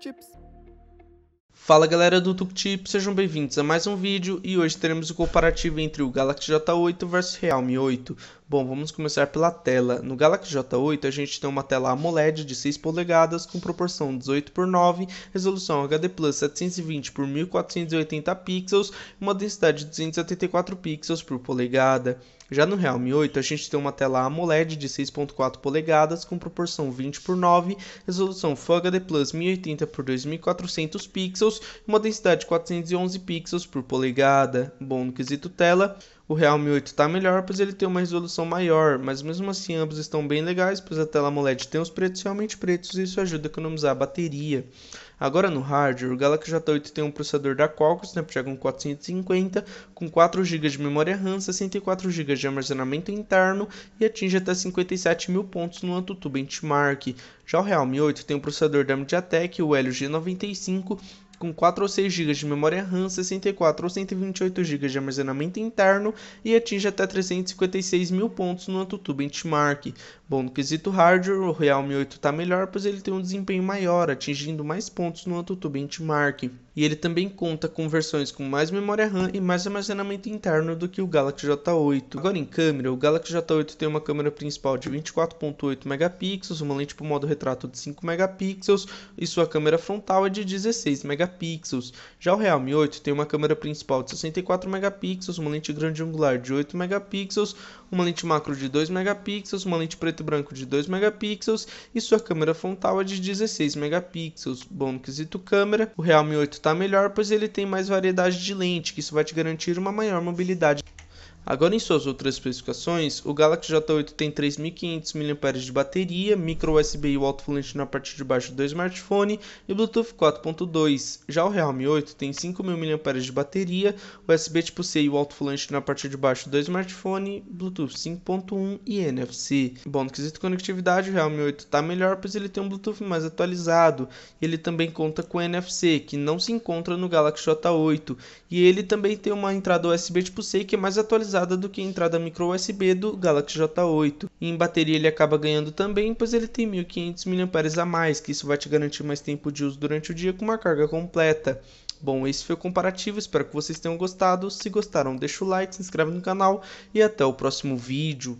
chips. Fala galera do TukTip, sejam bem-vindos a mais um vídeo e hoje teremos o comparativo entre o Galaxy J8 versus Realme 8. Bom, vamos começar pela tela. No Galaxy J8 a gente tem uma tela AMOLED de 6 polegadas com proporção 18 por 9, resolução HD Plus 720 por 1480 pixels e uma densidade de 274 pixels por polegada. Já no Realme 8, a gente tem uma tela AMOLED de 6.4 polegadas com proporção 20 por 9, resolução Full HD Plus 1080 por 2400 pixels e uma densidade de 411 pixels por polegada. Bom no quesito tela, o Realme 8 está melhor, pois ele tem uma resolução maior, mas mesmo assim ambos estão bem legais, pois a tela AMOLED tem os pretos realmente pretos e isso ajuda a economizar a bateria. Agora no hardware, o Galaxy J8 tem um processador da Qualcomm Snapdragon 450 com 4 GB de memória RAM, 64 GB de armazenamento interno e atinge até 57 mil pontos no AnTuTu Benchmark. Já o Realme 8 tem um processador da MediaTek, o Helio G95 com 4 ou 6 GB de memória RAM, 64 ou 128 GB de armazenamento interno e atinge até 356 mil pontos no AnTuTu Benchmark. Bom, no quesito hardware, o Realme 8 está melhor, pois ele tem um desempenho maior, atingindo mais pontos no AnTuTu Benchmark. E ele também conta com versões com mais memória RAM e mais armazenamento interno do que o Galaxy J8. Agora em câmera, o Galaxy J8 tem uma câmera principal de 24.8 megapixels, uma lente para o modo retrato de 5 megapixels e sua câmera frontal é de 16 megapixels megapixels. Já o Realme 8 tem uma câmera principal de 64 megapixels, uma lente grande angular de 8 megapixels, uma lente macro de 2 megapixels, uma lente preto e branco de 2 megapixels e sua câmera frontal é de 16 megapixels. Bom, no quesito câmera, o Realme 8 está melhor, pois ele tem mais variedade de lente, que isso vai te garantir uma maior mobilidade. Agora, em suas outras especificações, o Galaxy J8 tem 3.500 mAh de bateria, micro USB e o alto-falante na parte de baixo do smartphone e Bluetooth 4.2. Já o Realme 8 tem 5.000 mAh de bateria, USB tipo C e o alto-falante na parte de baixo do smartphone, Bluetooth 5.1 e NFC. Bom, no quesito conectividade, o Realme 8 está melhor, pois ele tem um Bluetooth mais atualizado. Ele também conta com NFC, que não se encontra no Galaxy J8, e ele também tem uma entrada USB tipo C que é mais atualizada do que a entrada micro USB do Galaxy J8. E em bateria ele acaba ganhando também, pois ele tem 1500 mAh a mais, que isso vai te garantir mais tempo de uso durante o dia com uma carga completa. Bom, esse foi o comparativo, espero que vocês tenham gostado. Se gostaram, deixa o like, se inscreve no canal e até o próximo vídeo.